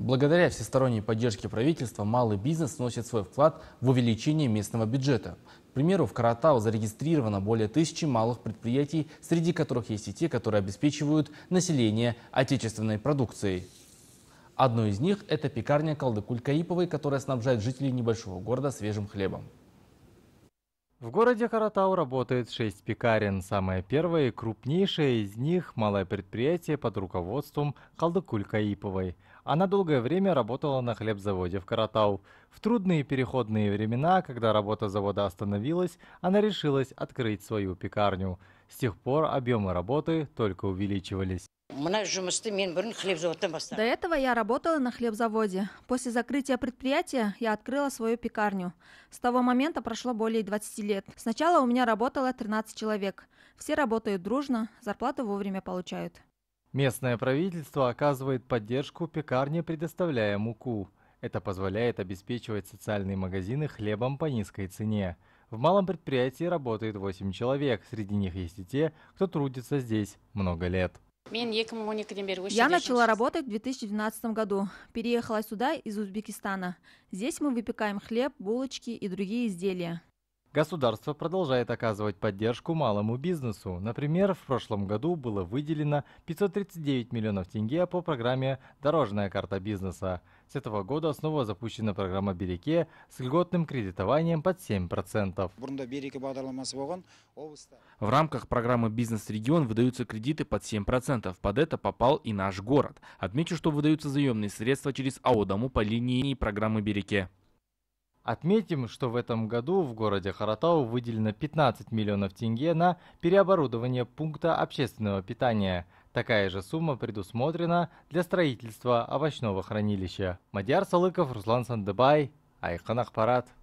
Благодаря всесторонней поддержке правительства малый бизнес вносит свой вклад в увеличение местного бюджета. К примеру, в Каратау зарегистрировано более тысячи малых предприятий, среди которых есть и те, которые обеспечивают население отечественной продукцией. Одно из них – это пекарня Калдыкуль Каиповой, которая снабжает жителей небольшого города свежим хлебом. В городе Каратау работает 6 пекарен. Самое первое и крупнейшее из них – малое предприятие под руководством Халдыкуль Каиповой. Она долгое время работала на хлебзаводе в Каратау. В трудные переходные времена, когда работа завода остановилась, она решилась открыть свою пекарню – с тех пор объемы работы только увеличивались. До этого я работала на хлебзаводе. После закрытия предприятия я открыла свою пекарню. С того момента прошло более 20 лет. Сначала у меня работало 13 человек. Все работают дружно, зарплату вовремя получают. Местное правительство оказывает поддержку пекарне, предоставляя муку. Это позволяет обеспечивать социальные магазины хлебом по низкой цене. В малом предприятии работает 8 человек. Среди них есть и те, кто трудится здесь много лет. Я начала работать в 2012 году. Переехала сюда из Узбекистана. Здесь мы выпекаем хлеб, булочки и другие изделия. Государство продолжает оказывать поддержку малому бизнесу. Например, в прошлом году было выделено 539 миллионов тенге по программе «Дорожная карта бизнеса». С этого года снова запущена программа «Береке» с льготным кредитованием под 7%. В рамках программы «Бизнес-регион» выдаются кредиты под 7%. Под это попал и наш город. Отмечу, что выдаются заемные средства через АОДАМУ по линии программы «Береке». Отметим, что в этом году в городе Харатау выделено 15 миллионов тенге на переоборудование пункта общественного питания. Такая же сумма предусмотрена для строительства овощного хранилища. Мадьяр Салыков, Руслан Сандыбай, Айхан Ахпарат.